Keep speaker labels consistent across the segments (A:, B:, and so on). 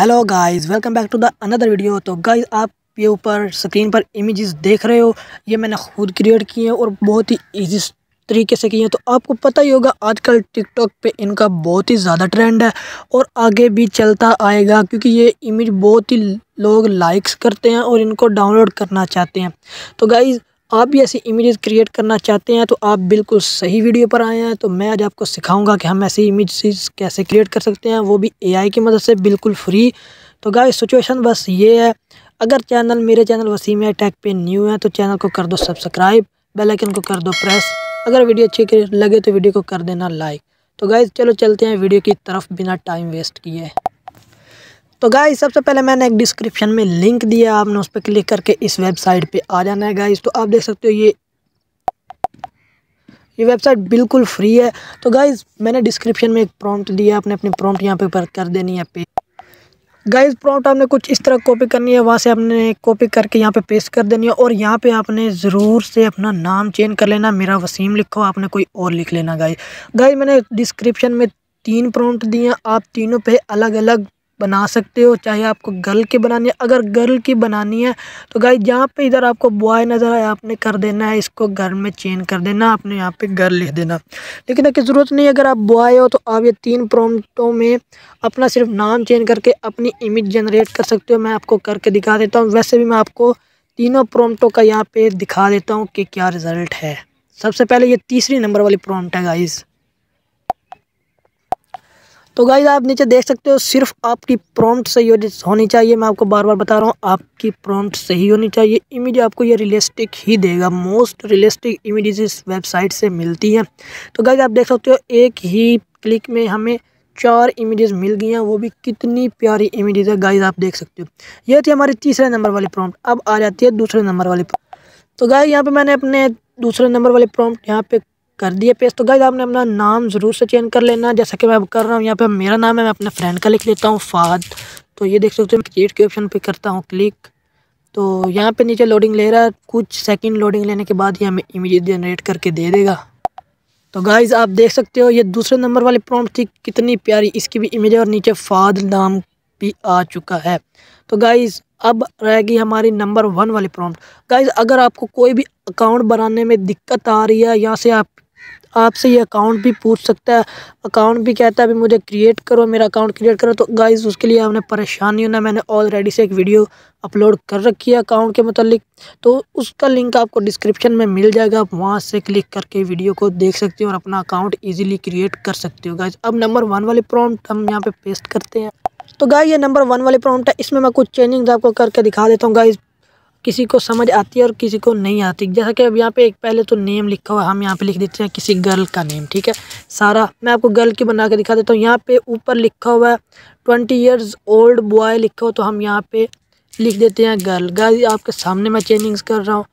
A: hello guys welcome back to the another video तो guys आप ये ऊपर स्क्रीन पर इमेजेस देख रहे हो ये मैंने खुद क्रिएट किए हैं और बहुत ही ईजी तरीके से किए हैं तो आपको पता ही होगा आजकल टिकटॉक पे इनका बहुत ही ज़्यादा ट्रेंड है और आगे भी चलता आएगा क्योंकि ये इमेज बहुत ही लोग लाइक्स करते हैं और इनको डाउनलोड करना चाहते हैं तो गाइज़ आप भी ऐसी इमेज क्रिएट करना चाहते हैं तो आप बिल्कुल सही वीडियो पर आए हैं तो मैं आज आपको सिखाऊंगा कि हम ऐसी इमेज कैसे क्रिएट कर सकते हैं वो भी एआई की मदद से बिल्कुल फ्री तो गाइस सिचुएशन बस ये है अगर चैनल मेरे चैनल वसीम है टैग पे न्यू है तो चैनल को कर दो सब्सक्राइब बेलाइकन को कर दो प्रेस अगर वीडियो अच्छी लगे तो वीडियो को कर देना लाइक तो गाइज़ चलो चलते हैं वीडियो की तरफ बिना टाइम वेस्ट किए तो गाइस सबसे पहले मैंने एक डिस्क्रिप्शन में लिंक दिया आपने उस पर क्लिक करके इस वेबसाइट पे आ जाना है गाइस तो आप देख सकते हो ये ये वेबसाइट बिल्कुल फ्री है तो गाइस मैंने डिस्क्रिप्शन में एक प्रॉम्प्ट दिया आपने अपनी प्रॉम्प्ट यहाँ पे कर देनी है पे गाइस प्रॉम्प्ट आपने कुछ इस तरह कॉपी करनी है वहाँ से आपने कॉपी करके यहाँ पे पेस्ट कर देनी है और यहाँ पे आपने ज़रूर से अपना नाम चेंज कर लेना मेरा वसीम लिखो आपने कोई और लिख लेना गाइस गाइस मैंने डिस्क्रिप्शन में तीन प्रॉम्प्ट दिए आप तीनों पे अलग अलग बना सकते हो चाहे आपको गर्ल की बनानी है अगर गर्ल की बनानी है तो गाइज जहाँ पे इधर आपको बॉय नज़र आए आपने कर देना है इसको गर्ल में चेंज कर देना आपने यहाँ पे गर्ल लिख देना लेकिन आपकी ज़रूरत नहीं अगर आप बॉय हो तो आप ये तीन प्रोमटों में अपना सिर्फ नाम चेंज करके अपनी इमेज जनरेट कर सकते हो मैं आपको करके दिखा देता हूँ वैसे भी मैं आपको तीनों प्रोमटों का यहाँ पर दिखा देता हूँ कि क्या रिज़ल्ट है सबसे पहले ये तीसरी नंबर वाली प्रोमट है गाइज़ तो गाइज आप नीचे देख सकते हो सिर्फ आपकी प्रॉम्प्ट सही होनी चाहिए मैं आपको बार बार बता रहा हूँ आपकी प्रॉम्प्ट सही होनी चाहिए इमेज आपको ये रियलिस्टिक ही देगा मोस्ट रियलिस्टिक इमेज इस वेबसाइट से मिलती हैं तो गाइज आप देख सकते हो एक ही क्लिक में हमें चार इमेजेस मिल गई हैं वो भी कितनी प्यारी इमेजेस है गाइज आप देख सकते हो ये थी हमारी तीसरे नंबर वाली प्रॉम्प्ट अब आ जाती है दूसरे नंबर वाली तो गाइज यहाँ पर मैंने अपने दूसरे नंबर वाले प्रॉम्प्ट यहाँ पे कर दिया पेस्ट तो गाइज आपने अपना नाम ज़रूर से चेंज कर लेना जैसा कि मैं कर रहा हूँ यहाँ पे मेरा नाम है मैं अपने फ्रेंड का लिख लेता हूँ फाद तो ये देख सकते हो क्रिएट के ऑप्शन पे करता हूँ क्लिक तो यहाँ पे नीचे लोडिंग ले रहा है कुछ सेकंड लोडिंग लेने के बाद ये हमें इमेज जनरेट करके दे देगा तो गाइज़ आप देख सकते हो ये दूसरे नंबर वाली प्रॉम्प्ट थी कितनी प्यारी इसकी भी इमेज और नीचे फाद नाम भी आ चुका है तो गाइज़ अब रहेगी हमारी नंबर वन वाली प्रॉम्प्ट गाइज़ अगर आपको कोई भी अकाउंट बनाने में दिक्कत आ रही है यहाँ से आप आपसे ये अकाउंट भी पूछ सकता है अकाउंट भी कहता है अभी मुझे क्रिएट करो मेरा अकाउंट क्रिएट करो तो गाइज उसके लिए हमने परेशान नहीं होना मैंने ऑलरेडी से एक वीडियो अपलोड कर रखी है अकाउंट के मतलब तो उसका लिंक आपको डिस्क्रिप्शन में मिल जाएगा आप वहाँ से क्लिक करके वीडियो को देख सकते हो और अपना अकाउंट ईजिली क्रिएट कर सकते हो गाइज अब नंबर वन वाली प्रॉम्प्ट हम यहाँ पर पे पेस्ट करते हैं तो गाय ये नंबर वन वाली प्रॉम्प्ट है इसमें मैं कुछ चेंजिंग आपको करके दिखा देता हूँ गाइज किसी को समझ आती है और किसी को नहीं आती जैसा कि अब यहाँ पे एक पहले तो नेम लिखा हुआ हम यहाँ पे लिख देते हैं किसी गर्ल का नेम ठीक है सारा मैं आपको गर्ल की बना के दिखा देता हूँ यहाँ पे ऊपर लिखा हुआ है ट्वेंटी ईयर्स ओल्ड बॉय लिखा हुआ तो हम यहाँ पे लिख देते हैं गर्ल गर्ल आपके सामने मैं चेंजिंग्स कर रहा हूँ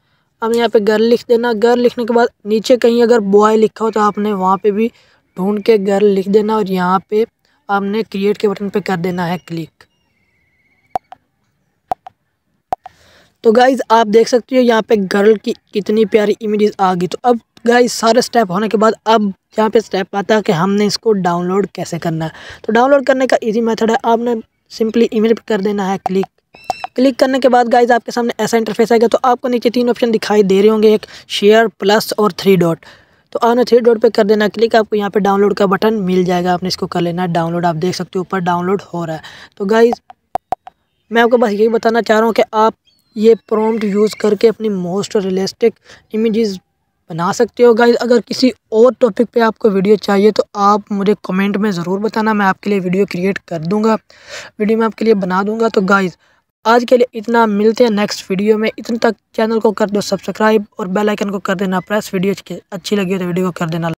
A: अब यहाँ पे गर्ल लिख देना गर्ल लिखने के बाद नीचे कहीं अगर बॉय लिखा हो तो आपने वहाँ पर भी ढूंढ के गर्ल लिख देना और यहाँ पर आपने क्रिएट के बटन पर कर देना है क्लिक तो गाइज़ आप देख सकते हो यहाँ पे गर्ल की कितनी प्यारी इमेजेस आ गई तो अब गाइज सारे स्टेप होने के बाद अब यहाँ पे स्टेप आता है कि हमने इसको डाउनलोड कैसे करना है तो डाउनलोड करने का इजी मेथड है आपने सिंपली इमेज पर कर देना है क्लिक क्लिक करने के बाद गाइज आपके सामने ऐसा इंटरफेस आएगा तो आपको नीचे तीन ऑप्शन दिखाई दे रहे होंगे एक शेयर प्लस और थ्री डॉट तो आपने थ्री डॉट पर कर देना क्लिक आपको यहाँ पर डाउनलोड का बटन मिल जाएगा आपने इसको कर लेना डाउनलोड आप देख सकते हो ऊपर डाउनलोड हो रहा है तो गाइज़ मैं आपको बस यही बताना चाह रहा हूँ कि आप ये प्रॉम्प्ट यूज़ करके अपनी मोस्ट रियलिस्टिक इमेजेस बना सकते हो गाइज अगर किसी और टॉपिक पे आपको वीडियो चाहिए तो आप मुझे कमेंट में ज़रूर बताना मैं आपके लिए वीडियो क्रिएट कर दूंगा वीडियो मैं आपके लिए बना दूंगा तो गाइज़ आज के लिए इतना मिलते हैं नेक्स्ट वीडियो में इतने तक चैनल को कर दो सब्सक्राइब और बेलाइकन को कर देना प्रेस वीडियो अच्छी लगी हो तो वीडियो को कर देना